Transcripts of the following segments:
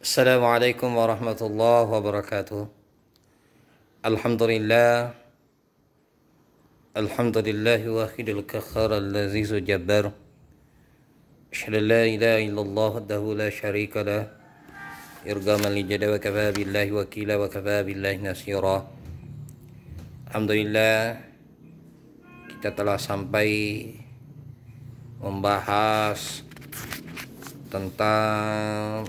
السلام عليكم ورحمة الله وبركاته الحمد لله الحمد لله واحد الكخار اللذيذ الجبار أشهد أن لا إله إلا الله وحده لا شريك له إرقاما للجد وكفى بالله وكيلا وكفى بالله نصيرا الحمد لله kita telah sampai membahas tentang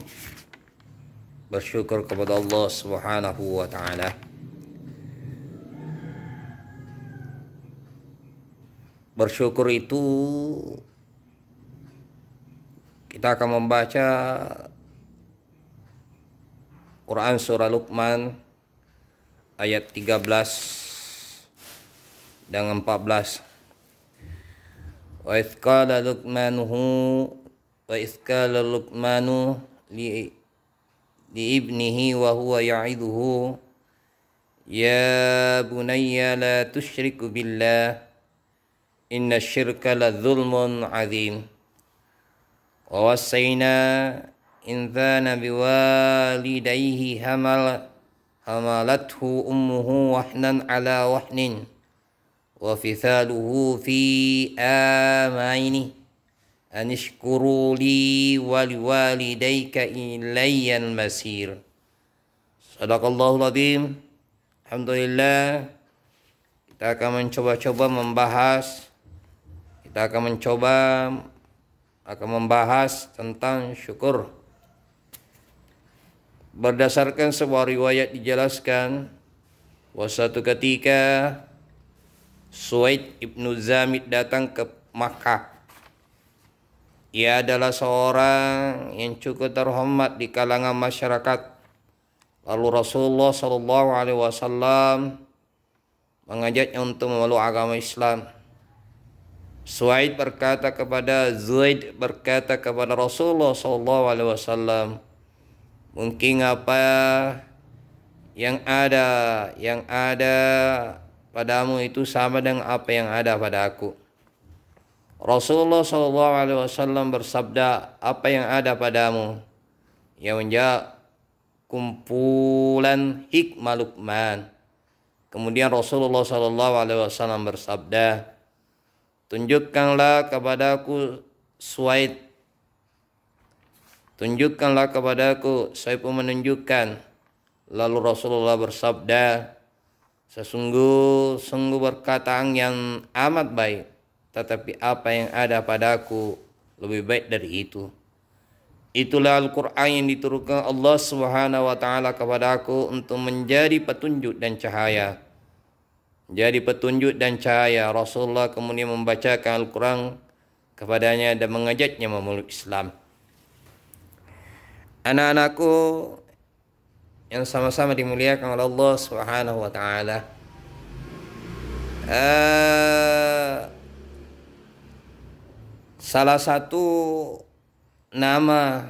bersyukur kepada Allah Subhanahu wa taala. Bersyukur itu kita akan membaca Quran surah Luqman ayat 13 dan 14. Wa idz qala Luqmanu wa idz qala Luqmanu li لابنه وهو يعظه يا بني لا تشرك بالله إن الشرك لظلم عظيم ووصينا إنسان بوالديه حمل حملته أمه وحنا على وحن وفثاله في آمين anishkuru li walidayka ilayyan masir Sadaqallahu ladim Alhamdulillah kita akan mencoba-coba membahas kita akan mencoba akan membahas tentang syukur berdasarkan sebuah riwayat dijelaskan bahwa suatu ketika Suaid ibnu Zamid datang ke Makkah ia adalah seorang yang cukup terhormat di kalangan masyarakat. Lalu Rasulullah Shallallahu Alaihi Wasallam mengajaknya untuk memeluk agama Islam. Suaid berkata kepada berkata kepada Rasulullah Shallallahu Alaihi Wasallam, mungkin apa yang ada yang ada padamu itu sama dengan apa yang ada pada aku. Rasulullah Shallallahu Alaihi Wasallam bersabda, apa yang ada padamu? Ya menjawab kumpulan hikmah Luqman. Kemudian Rasulullah Shallallahu Alaihi Wasallam bersabda, tunjukkanlah kepadaku suaid. tunjukkanlah kepadaku saya pun menunjukkan lalu Rasulullah bersabda sesungguh sungguh perkataan yang amat baik tetapi apa yang ada padaku lebih baik dari itu. Itulah Al-Quran yang diturunkan Allah Subhanahu wa Ta'ala kepada aku untuk menjadi petunjuk dan cahaya. Jadi petunjuk dan cahaya Rasulullah kemudian membacakan Al-Quran kepadanya dan mengajaknya memeluk Islam. Anak-anakku yang sama-sama dimuliakan oleh Allah Subhanahu wa Ta'ala. Eh, Salah satu nama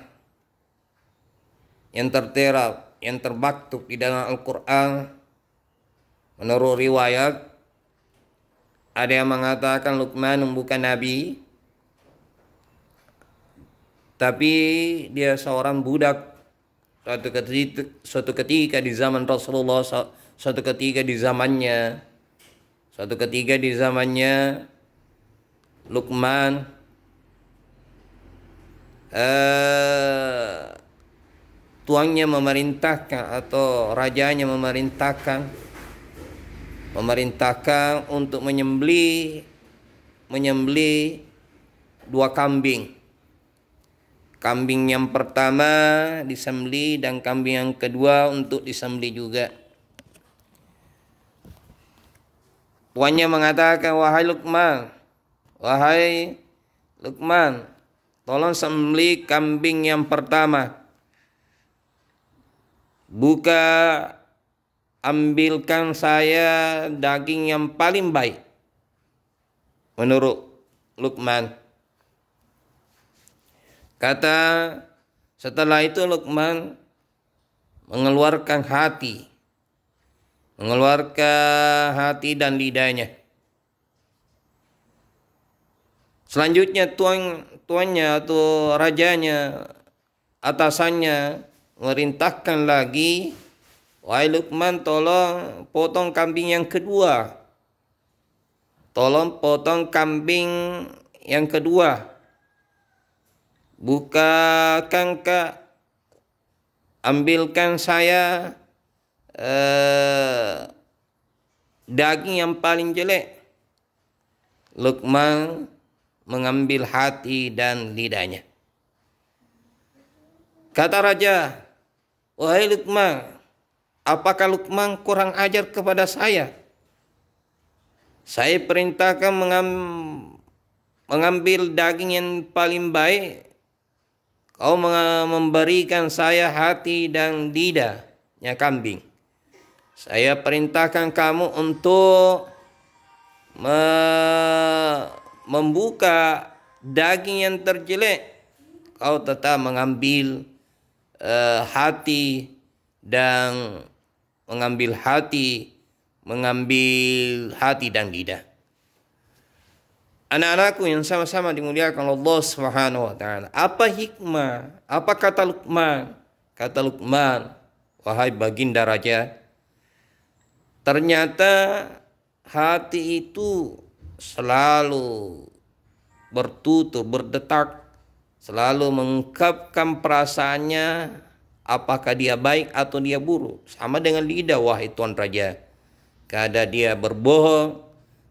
yang tertera, yang terbaktuk di dalam Al-Quran menurut riwayat ada yang mengatakan Luqman bukan nabi tapi dia seorang budak suatu ketika, suatu ketika di zaman Rasulullah suatu ketika di zamannya suatu ketika di zamannya Luqman Eh, tuannya tuangnya memerintahkan atau rajanya memerintahkan memerintahkan untuk menyembelih menyembeli dua kambing. Kambing yang pertama disembeli dan kambing yang kedua untuk disembeli juga. Tuannya mengatakan, wahai Lukman, wahai Lukman, Tolong sembeli kambing yang pertama. Buka ambilkan saya daging yang paling baik. Menurut Lukman. Kata setelah itu Lukman mengeluarkan hati. Mengeluarkan hati dan lidahnya. Selanjutnya tuan tuannya atau rajanya atasannya merintahkan lagi Wahai Luqman tolong potong kambing yang kedua Tolong potong kambing yang kedua Bukakan kak Ambilkan saya eh, Daging yang paling jelek Luqman mengambil hati dan lidahnya. Kata raja, "Wahai Lukman, apakah Lukman kurang ajar kepada saya? Saya perintahkan mengambil daging yang paling baik. Kau memberikan saya hati dan lidahnya kambing. Saya perintahkan kamu untuk membuka daging yang terjelek kau tetap mengambil uh, hati dan mengambil hati mengambil hati dan lidah anak-anakku yang sama-sama dimuliakan Allah Subhanahu wa taala apa hikmah apa kata Luqman kata Luqman wahai baginda raja ternyata hati itu selalu bertutur, berdetak, selalu mengungkapkan perasaannya apakah dia baik atau dia buruk. Sama dengan lidah wahai tuan raja. Keadaan dia berbohong,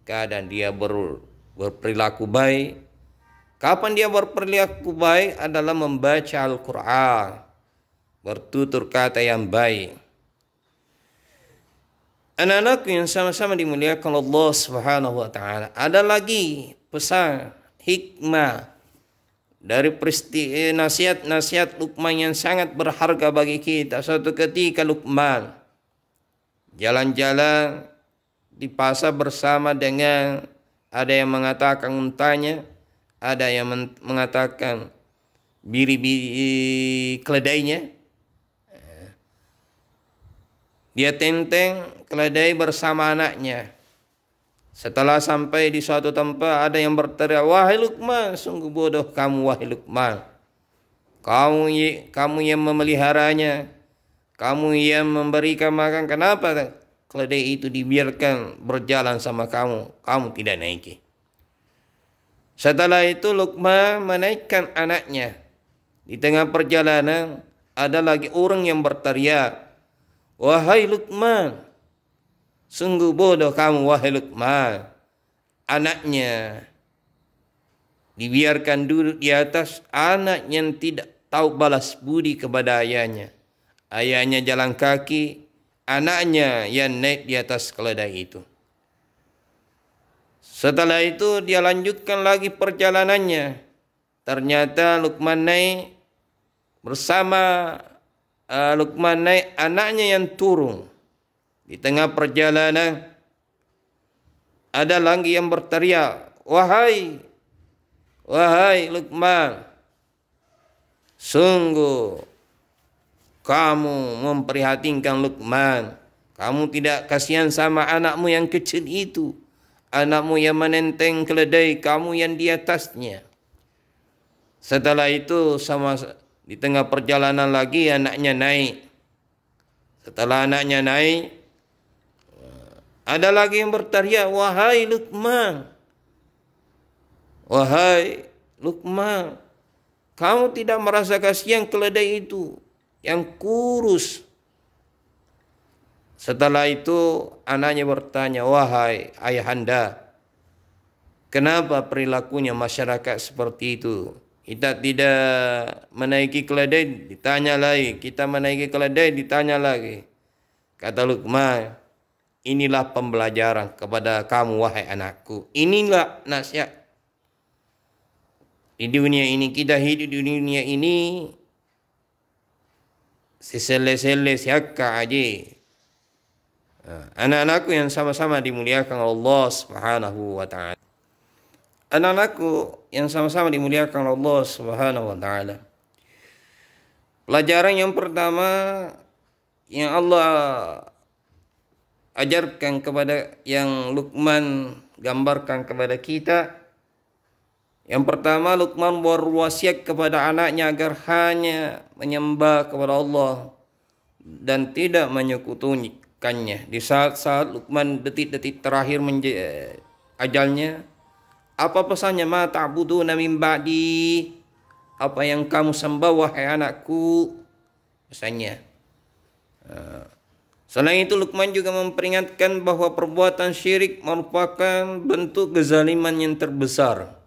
keadaan dia ber, berperilaku baik. Kapan dia berperilaku baik adalah membaca Al-Quran, bertutur kata yang baik Anak-anakku yang sama-sama dimuliakan Allah Subhanahu wa taala. Ada lagi pesan hikmah dari eh, nasihat-nasihat Luqman yang sangat berharga bagi kita. Suatu ketika Luqman jalan-jalan di pasar bersama dengan ada yang mengatakan untanya, ada yang mengatakan biri-biri keledainya, dia tenteng keledai bersama anaknya. Setelah sampai di suatu tempat ada yang berteriak, "Wahai Luqman, sungguh bodoh kamu wahai Luqman. Kamu kamu yang memeliharanya, kamu yang memberikan makan, kenapa keledai itu dibiarkan berjalan sama kamu? Kamu tidak naiki." Setelah itu Luqman menaikkan anaknya. Di tengah perjalanan ada lagi orang yang berteriak, Wahai Luqman, sungguh bodoh kamu wahai Luqman. Anaknya dibiarkan duduk di atas anak yang tidak tahu balas budi kepada ayahnya. Ayahnya jalan kaki, anaknya yang naik di atas keledai itu. Setelah itu dia lanjutkan lagi perjalanannya. Ternyata Lukman naik bersama uh, Luqman naik anaknya yang turun. Di tengah perjalanan ada lagi yang berteriak, "Wahai wahai Luqman, sungguh kamu memprihatinkan Luqman. Kamu tidak kasihan sama anakmu yang kecil itu. Anakmu yang menenteng keledai, kamu yang di atasnya." Setelah itu sama di tengah perjalanan lagi anaknya naik. Setelah anaknya naik, ada lagi yang berteriak, "Wahai Luqman, wahai Luqman, kamu tidak merasa kasihan keledai itu yang kurus?" Setelah itu anaknya bertanya, "Wahai ayahanda, kenapa perilakunya masyarakat seperti itu?" kita tidak menaiki keledai ditanya lagi kita menaiki keledai ditanya lagi kata Luqman inilah pembelajaran kepada kamu wahai anakku inilah nasihat di dunia ini kita hidup di dunia ini sesele-sele siaka aja nah, anak-anakku yang sama-sama dimuliakan Allah Subhanahu wa taala Anak-anakku yang sama-sama dimuliakan Allah Subhanahu wa taala. Pelajaran yang pertama yang Allah ajarkan kepada yang Luqman gambarkan kepada kita yang pertama Luqman berwasiat kepada anaknya agar hanya menyembah kepada Allah dan tidak menyekutukannya. Di saat-saat Luqman detik-detik terakhir eh, ajalnya, apa pesannya ma ta'buduna min ba'di? Apa yang kamu sembah wahai anakku? Pesannya. Eh, selain itu Lukman juga memperingatkan bahwa perbuatan syirik merupakan bentuk kezaliman yang terbesar.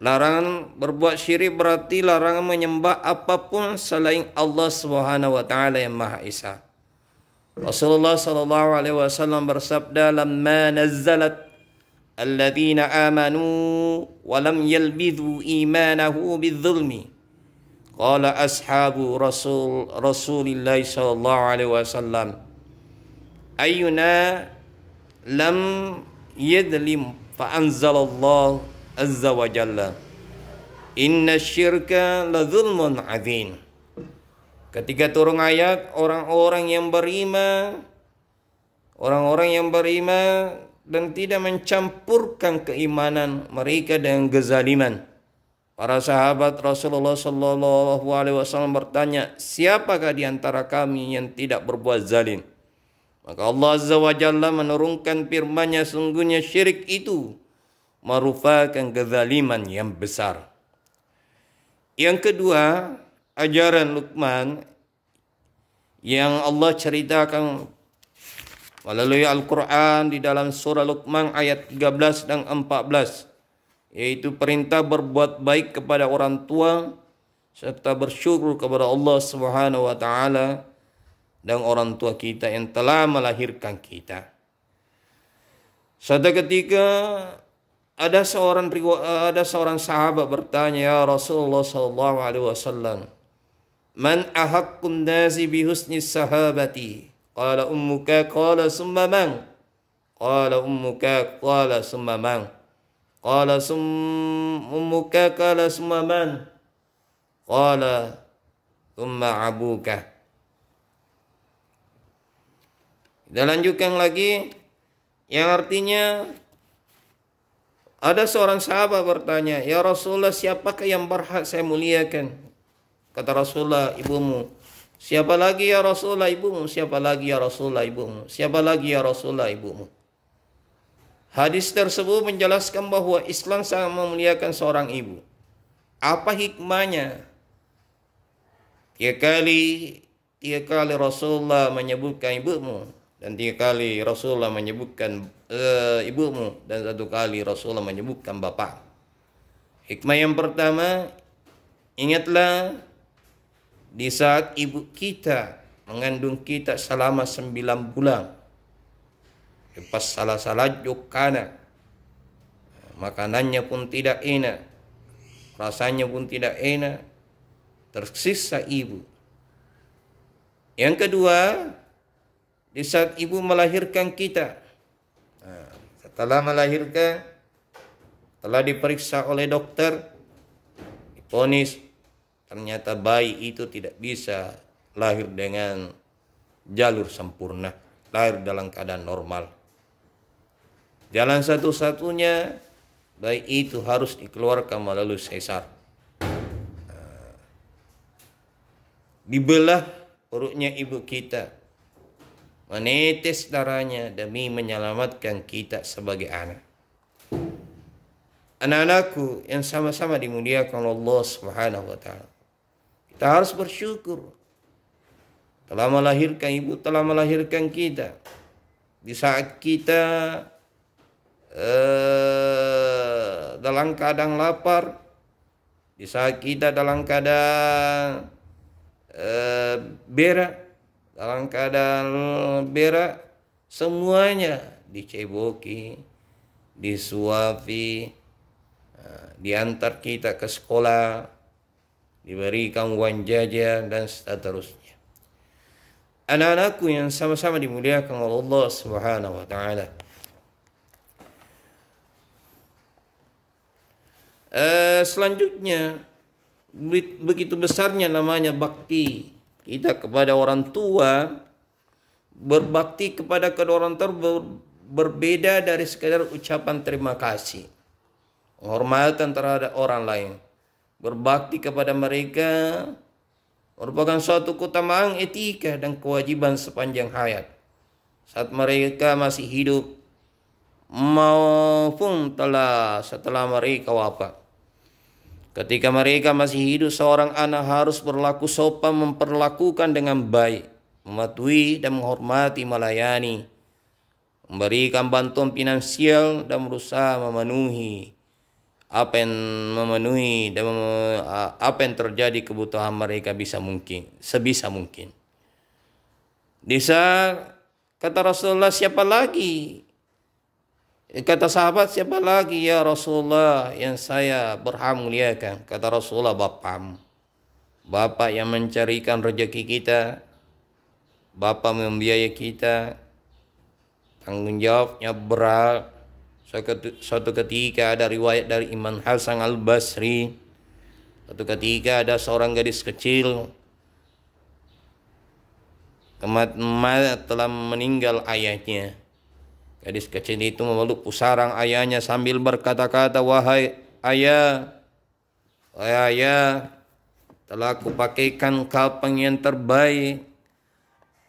Larangan berbuat syirik berarti larangan menyembah apapun selain Allah Subhanahu wa taala yang Maha Esa. Rasulullah sallallahu alaihi wasallam bersabda, "Lamma nazzalat الذين امنوا ولم يلبذوا ايمانه بالظلم قال اصحاب رسول رسول الله صلى الله عليه وسلم اينا لم يظلم فانزل الله عز وجل ان الشرك لظلم عظيم Ketika turun ayat orang-orang yang beriman orang-orang yang beriman dan tidak mencampurkan keimanan mereka dengan kezaliman. Para sahabat Rasulullah Shallallahu Alaihi Wasallam bertanya, siapakah di antara kami yang tidak berbuat zalim? Maka Allah Azza wa Jalla menurunkan firman-Nya sungguhnya syirik itu merupakan kezaliman yang besar. Yang kedua, ajaran Luqman yang Allah ceritakan Melalui Al-Quran di dalam surah Luqman ayat 13 dan 14 yaitu perintah berbuat baik kepada orang tua serta bersyukur kepada Allah Subhanahu wa taala dan orang tua kita yang telah melahirkan kita. Suatu ketika ada seorang ada seorang sahabat bertanya ya Rasulullah sallallahu alaihi wasallam, "Man ahaqqun nasi bi husni sahabati?" Qala ummuka qala summa man? Qala ummuka qala summa man? Qala sum ummuka qala summa man? Qala summa abuka. Kita lanjutkan lagi yang artinya ada seorang sahabat bertanya, "Ya Rasulullah, siapakah yang berhak saya muliakan?" Kata Rasulullah, "Ibumu." Siapa lagi ya Rasulullah ibumu? Siapa lagi ya Rasulullah ibumu? Siapa lagi ya Rasulullah ibumu? Hadis tersebut menjelaskan bahwa Islam sangat memuliakan seorang ibu. Apa hikmahnya? Tiga kali, tiga kali Rasulullah menyebutkan ibumu dan tiga kali Rasulullah menyebutkan uh, ibumu dan satu kali Rasulullah menyebutkan bapak. Hikmah yang pertama, ingatlah di saat ibu kita mengandung kita selama sembilan bulan. Lepas salah-salah jukana. Makanannya pun tidak enak. Rasanya pun tidak enak. Tersisa ibu. Yang kedua, di saat ibu melahirkan kita. Nah, setelah melahirkan, telah diperiksa oleh dokter, diponis Ternyata bayi itu tidak bisa lahir dengan jalur sempurna, lahir dalam keadaan normal. Jalan satu-satunya bayi itu harus dikeluarkan melalui sesar. Dibelah perutnya ibu kita, menetes darahnya demi menyelamatkan kita sebagai anak anak-anakku yang sama-sama dimuliakan Allah Subhanahu wa taala. Kita harus bersyukur. Telah melahirkan ibu, telah melahirkan kita. Di saat kita eh, dalam keadaan lapar, di saat kita dalam keadaan eh, berak, dalam keadaan berak, semuanya diceboki, disuapi, eh, diantar kita ke sekolah, diberikan uang jajan dan seterusnya. Anak-anakku yang sama-sama dimuliakan oleh Allah Subhanahu wa taala. Eh, selanjutnya begitu besarnya namanya bakti kita kepada orang tua berbakti kepada kedua orang tua ber, berbeda dari sekadar ucapan terima kasih hormatan terhadap orang lain berbakti kepada mereka merupakan suatu keutamaan etika dan kewajiban sepanjang hayat. Saat mereka masih hidup maupun telah setelah mereka wafat. Ketika mereka masih hidup, seorang anak harus berlaku sopan memperlakukan dengan baik, mematuhi dan menghormati melayani, memberikan bantuan finansial dan berusaha memenuhi apa yang memenuhi dan apa yang terjadi kebutuhan mereka bisa mungkin sebisa mungkin. Bisa kata Rasulullah siapa lagi? Kata sahabat siapa lagi ya Rasulullah yang saya berhak muliakan? Kata Rasulullah bapam Bapak yang mencarikan rezeki kita. Bapak membiayai kita. Tanggung jawabnya berat Suatu ketika ada riwayat dari Imam Hasan al-Basri. Suatu ketika ada seorang gadis kecil. Kemat telah meninggal ayahnya. Gadis kecil itu memeluk pusarang ayahnya sambil berkata-kata, Wahai ayah, wahai ayah, telah kupakaikan kalpeng yang terbaik.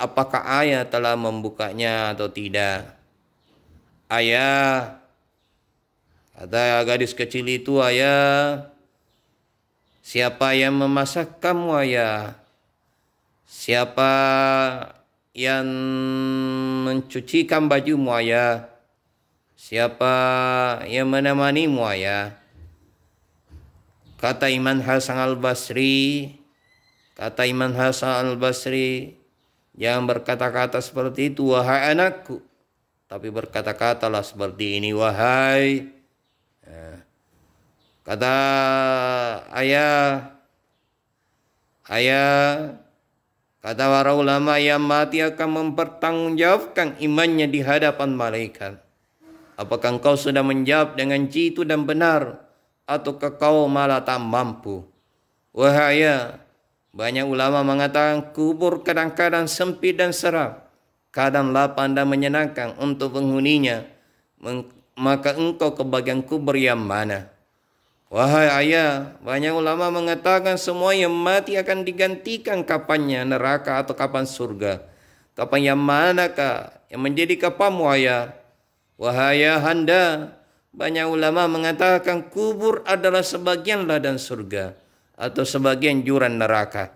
Apakah ayah telah membukanya atau tidak? Ayah, Kata gadis kecil itu, ayah, siapa yang memasak kamu ayah? Siapa yang mencucikan bajumu ayah? Siapa yang menemanimu ayah? Kata Iman Hasan al-Basri, kata Iman Hasan al-Basri, jangan berkata-kata seperti itu wahai anakku, tapi berkata-katalah seperti ini wahai Kata ayah ayah kata para ulama yang mati akan mempertanggungjawabkan imannya di hadapan malaikat. Apakah engkau sudah menjawab dengan jitu dan benar ataukah kau malah tak mampu? Wahai banyak ulama mengatakan kubur kadang-kadang sempit dan serap, kadang lapang dan menyenangkan untuk penghuninya. Maka engkau kebagian kubur yang mana? Wahai ayah, banyak ulama mengatakan semua yang mati akan digantikan kapannya neraka atau kapan surga. Kapan yang manakah yang menjadi kapamu ayah? Wahai ayah handa? banyak ulama mengatakan kubur adalah sebagian ladang surga atau sebagian juran neraka.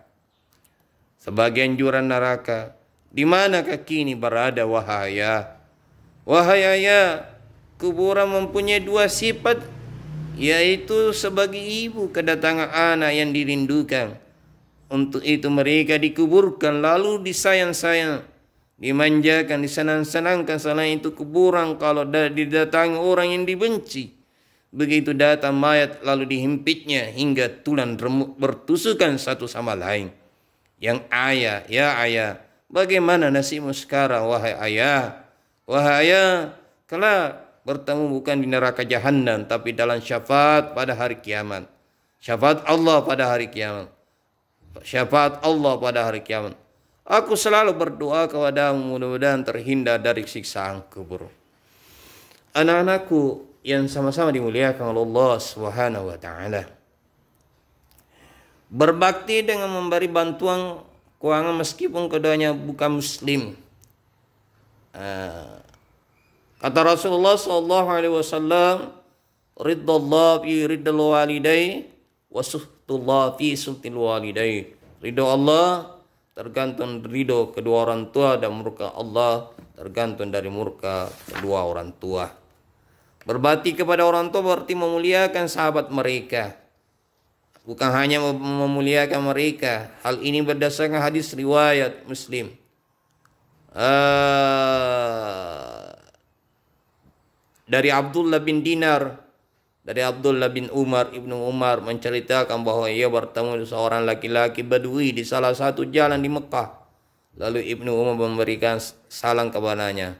Sebagian juran neraka. Di manakah kini berada wahai ayah? Wahai ayah, kuburan mempunyai dua sifat yaitu sebagai ibu kedatangan anak yang dirindukan. Untuk itu mereka dikuburkan lalu disayang-sayang, dimanjakan, disenang-senangkan selain itu kuburan kalau didatangi orang yang dibenci. Begitu datang mayat lalu dihimpitnya hingga tulang remuk bertusukan satu sama lain. Yang ayah, ya ayah, bagaimana nasibmu sekarang wahai ayah? Wahai ayah, kelak bertemu bukan di neraka jahannam tapi dalam syafaat pada hari kiamat. Syafaat Allah pada hari kiamat. Syafaat Allah pada hari kiamat. Aku selalu berdoa kepadamu mudah-mudahan terhindar dari siksaan kubur. Anak-anakku yang sama-sama dimuliakan oleh Allah Subhanahu wa taala. Berbakti dengan memberi bantuan keuangan meskipun keduanya bukan muslim. Ah, Kata Rasulullah sallallahu alaihi wasallam, ridallahu fi ridal walidai wa suhtullah fi suhtil walidai." Ridho Allah tergantung ridho kedua orang tua dan murka Allah tergantung dari murka kedua orang tua. Berbakti kepada orang tua berarti memuliakan sahabat mereka. Bukan hanya memuliakan mereka. Hal ini berdasarkan hadis riwayat Muslim. Uh, dari Abdullah bin Dinar dari Abdullah bin Umar Ibnu Umar menceritakan bahwa ia bertemu seorang laki-laki Badui di salah satu jalan di Mekah. Lalu Ibnu Umar memberikan salam kepadanya.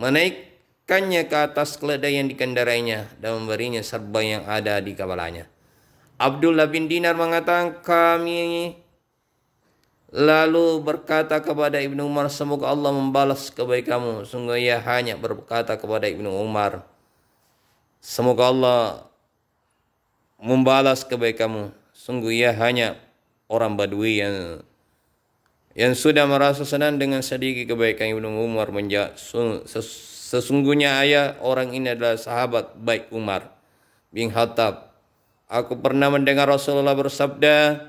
Menaikkannya ke atas keledai yang dikendarainya dan memberinya serba yang ada di kepalanya. Abdullah bin Dinar mengatakan kami Lalu berkata kepada Ibnu Umar, semoga Allah membalas kebaikanmu. Sungguh ia hanya berkata kepada Ibnu Umar, semoga Allah membalas kebaikanmu. Sungguh ia hanya orang badui yang yang sudah merasa senang dengan sedikit kebaikan Ibnu Umar menjawab, sesungguhnya ayah orang ini adalah sahabat baik Umar bin Khattab. Aku pernah mendengar Rasulullah bersabda,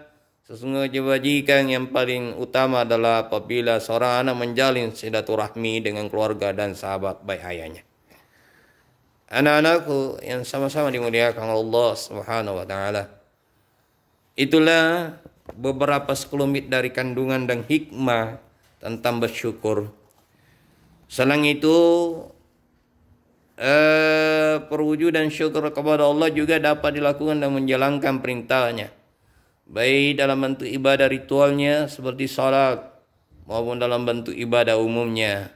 Sesungguhnya kebajikan yang paling utama adalah apabila seorang anak menjalin silaturahmi dengan keluarga dan sahabat baik ayahnya. Anak-anakku yang sama-sama dimuliakan Allah Subhanahu wa taala. Itulah beberapa sekelumit dari kandungan dan hikmah tentang bersyukur. Selain itu eh, perwujudan syukur kepada Allah juga dapat dilakukan dan menjalankan perintahnya. nya baik dalam bentuk ibadah ritualnya seperti salat maupun dalam bentuk ibadah umumnya.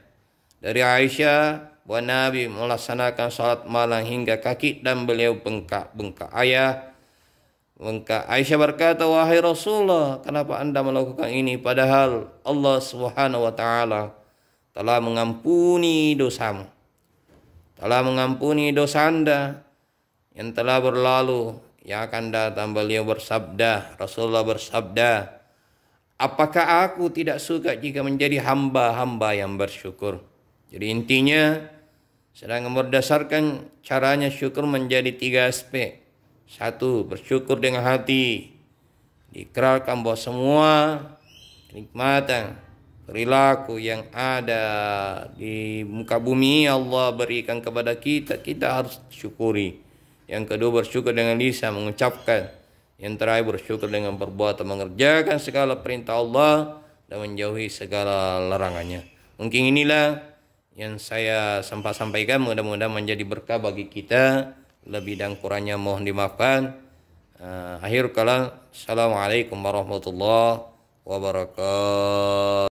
Dari Aisyah bahwa Nabi melaksanakan salat malam hingga kaki dan beliau bengkak-bengkak ayah. Bengkak Aisyah berkata, "Wahai Rasulullah, kenapa Anda melakukan ini padahal Allah Subhanahu wa taala telah mengampuni dosamu?" Telah mengampuni dosa Anda yang telah berlalu Ya kanda tambah beliau bersabda, Rasulullah bersabda, Apakah aku tidak suka jika menjadi hamba-hamba yang bersyukur? Jadi intinya sedang berdasarkan caranya syukur menjadi tiga aspek. Satu, bersyukur dengan hati. Dikeralkan bahwa semua nikmatan perilaku yang ada di muka bumi Allah berikan kepada kita, kita harus syukuri. Yang kedua bersyukur dengan lisan mengucapkan. Yang terakhir bersyukur dengan perbuatan mengerjakan segala perintah Allah dan menjauhi segala larangannya. Mungkin inilah yang saya sempat sampaikan mudah-mudahan menjadi berkah bagi kita. Lebih dan kurangnya mohon dimaafkan. Eh, akhir kalam. Assalamualaikum warahmatullahi wabarakatuh.